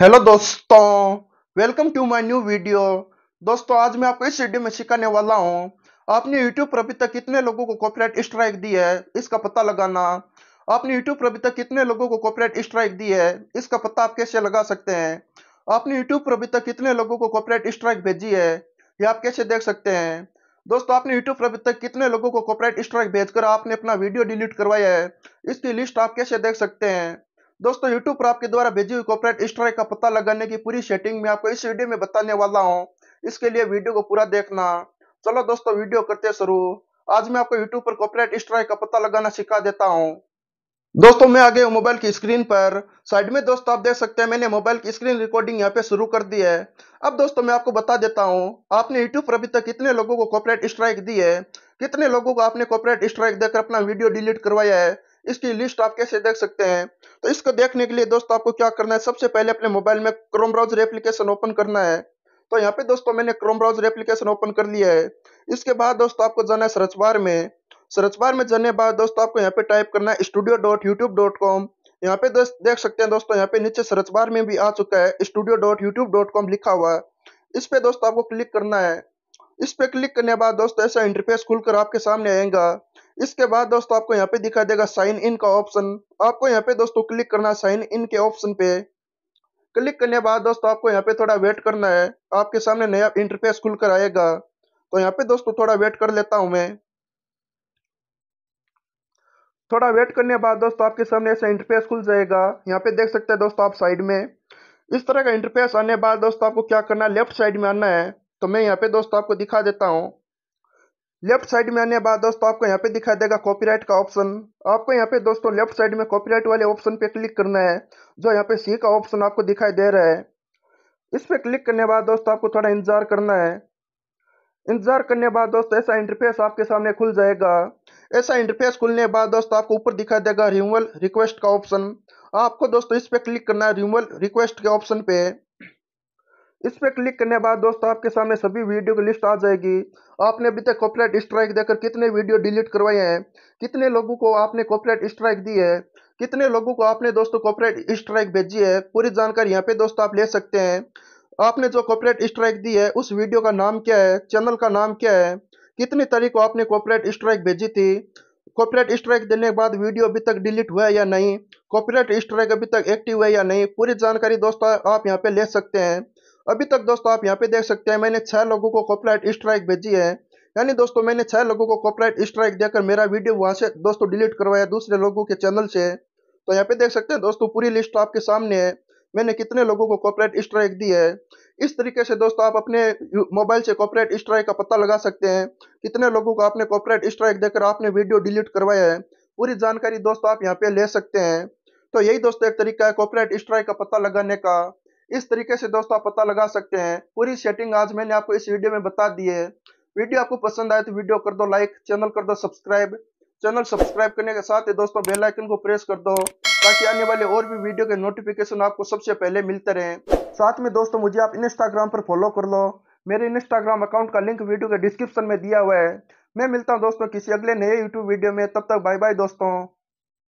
hello दोस्तों welcome to my new video दोस्तों आज मैं आपको इस वीडियो में सिखाने वाला हूं आपने यूट्यूब पर अभी तक कितने लोगों को कॉपीराइट स्ट्राइक दी है इसका पता लगाना आपने यूट्यूब पर अभी तक कितने लोगों को कॉपीराइट स्ट्राइक दी है इसका पता आप कैसे लगा सकते हैं आपने यूट्यूब पर अभी तक कितने लोगों को कॉपीराइट स्ट्राइक भेजी है ये आप कैसे देख सकते हैं दोस्तों आपने यूट्यूब पर अभी तक कितने लोगों को कॉपीराइट स्ट्राइक भेजकर आपने अपना वीडियो डिलीट करवाया है इसकी लिस्ट आप कैसे देख सकते हैं दोस्तों यूट्यूब पर आपके द्वारा भेजी हुई कॉपरेट स्ट्राइक का पता लगाने की पूरी सेटिंग में आपको इस वीडियो में बताने वाला हूँ इसके लिए वीडियो को पूरा देखना चलो दोस्तों वीडियो करते शुरू आज मैं आपको यूट्यूब पर कॉपरेट स्ट्राइक का पता लगाना सिखा देता हूँ दोस्तों मैं आगे मोबाइल की स्क्रीन पर साइड में दोस्तों आप देख सकते हैं मैंने मोबाइल की स्क्रीन रिकॉर्डिंग यहाँ पे शुरू कर दी है अब दोस्तों मैं आपको बता देता हूँ आपने यूट्यूब पर अभी तक कितने लोगों को कॉपरेट स्ट्राइक दी है कितने लोगों को आपने कॉपरेट स्ट्राइक देकर अपना वीडियो डिलीट करवाया है इसकी लिस्ट आप कैसे देख सकते हैं तो इसको देखने के लिए दोस्तों आपको क्या करना है सबसे पहले अपने मोबाइल में क्रोम ब्राउजर एप्लीकेशन ओपन करना है तो यहाँ पे दोस्तों मैंने क्रोम ब्राउजर एप्लीकेशन ओपन कर लिया है इसके बाद दोस्तों आपको जाना है सर्च बार में सर्च बार में जाने बाद दोस्तों आपको यहाँ पे टाइप करना है studio dot YouTube dot com यहाँ पे देख सकते हैं दोस्तों यहाँ पे नीचे सर्च बार में भी आ चुका है studio dot YouTube dot com लिखा हुआ है इस पे दोस्तों आपको क्लिक करना है इस पे क्लिक करने बाद दोस्तों ऐसा इंटरफेस खुलकर आपके सामने आएगा इसके बाद दोस्तों आपको यहाँ पे दिखा देगा साइन इन का ऑप्शन आपको यहाँ पे दोस्तों क्लिक करना साइन इन के ऑप्शन पे क्लिक करने बाद दोस्तों आपको यहाँ पे थोड़ा वेट करना है आपके सामने नया इंटरफेस खुलकर आएगा तो यहाँ पे दोस्तों थोड़ा वेट कर लेता हूँ मैं थोड़ा वेट करने बाद दोस्तों आपके सामने ऐसा इंटरफेस खुल जाएगा यहाँ पे देख सकते हैं दोस्तों आप साइड में इस तरह का इंटरफेस आने बाद दोस्तों आपको क्या करना है लेफ्ट साइड में आना है तो मैं यहाँ पे दोस्तों आपको दिखा देता हूँ लेफ्ट साइड में आने बाद दोस्तों आपको यहाँ पे दिखाई देगा कॉपीराइट का ऑप्शन आपको यहाँ पे दोस्तों लेफ्ट साइड में कॉपीराइट वाले ऑप्शन पे क्लिक करना है जो यहाँ पे सी का ऑप्शन आपको दिखाई दे रहा है इस पर क्लिक करने बाद दोस्तों आपको थोड़ा इंतजार करना है इंतजार करने बाद दोस्तों ऐसा इंटरफेस आपके सामने खुल जाएगा ऐसा इंटरफेस खुलने बाद दोस्तों आपको ऊपर दिखाई देगा रिमूवल रिक्वेस्ट का ऑप्शन आपको दोस्तों इस पर क्लिक करना है रिमूवल रिक्वेस्ट के ऑप्शन पे इस पर क्लिक करने बाद दोस्तों आपके सामने सभी वीडियो की लिस्ट आ जाएगी आपने अभी तक कॉपरेट स्ट्राइक देकर कितने वीडियो डिलीट करवाए हैं कितने लोगों को आपने कॉपरेट स्ट्राइक दी है कितने लोगों को आपने दोस्तों कॉपरेट स्ट्राइक भेजी है पूरी जानकारी यहाँ पे दोस्तों आप ले सकते हैं आपने जो कॉपरेट स्ट्राइक दी है उस वीडियो का नाम क्या है चैनल का नाम क्या है कितनी तारीख को आपने कॉपरेट स्ट्राइक भेजी थी कॉपरेट स्ट्राइक देने के बाद वीडियो अभी तक डिलीट हुआ है या नहीं कॉपरेट स्ट्राइक अभी तक एक्टिव है या नहीं पूरी जानकारी दोस्तों आप यहाँ पे ले सकते हैं अभी तक दोस्तों आप यहाँ पे देख सकते हैं मैंने छह लोगों को कॉपीराइट स्ट्राइक भेजी है यानी दोस्तों मैंने छह लोगों को कॉपीराइट स्ट्राइक देकर मेरा वीडियो वहाँ से दोस्तों डिलीट करवाया दूसरे लोगों के चैनल से तो यहाँ पे देख सकते हैं दोस्तों पूरी लिस्ट आपके सामने है मैंने कितने लोगों को कॉपीराइट स्ट्राइक दी है इस तरीके से दोस्तों आप अपने मोबाइल से कॉपीराइट स्ट्राइक का पता लगा सकते हैं कितने लोगों को आपने कॉपीराइट स्ट्राइक देकर आपने वीडियो डिलीट करवाया है पूरी जानकारी दोस्तों आप यहाँ पे ले सकते हैं तो यही दोस्तों एक तरीका है कॉपीराइट स्ट्राइक का पता लगाने का इस तरीके से दोस्तों आप पता लगा सकते हैं पूरी सेटिंग आज मैंने आपको इस वीडियो में बता दी है वीडियो आपको पसंद आए तो वीडियो कर दो लाइक चैनल कर दो सब्सक्राइब चैनल सब्सक्राइब करने के साथ ही दोस्तों बेल आइकन को प्रेस कर दो ताकि आने वाले और भी वीडियो के नोटिफिकेशन आपको सबसे पहले मिलते रहे साथ में दोस्तों मुझे आप इंस्टाग्राम पर फॉलो कर लो मेरे इंस्टाग्राम अकाउंट का लिंक वीडियो के डिस्क्रिप्शन में दिया हुआ है मैं मिलता हूँ दोस्तों किसी अगले नए यूट्यूब वीडियो में तब तक बाय बाय दोस्तों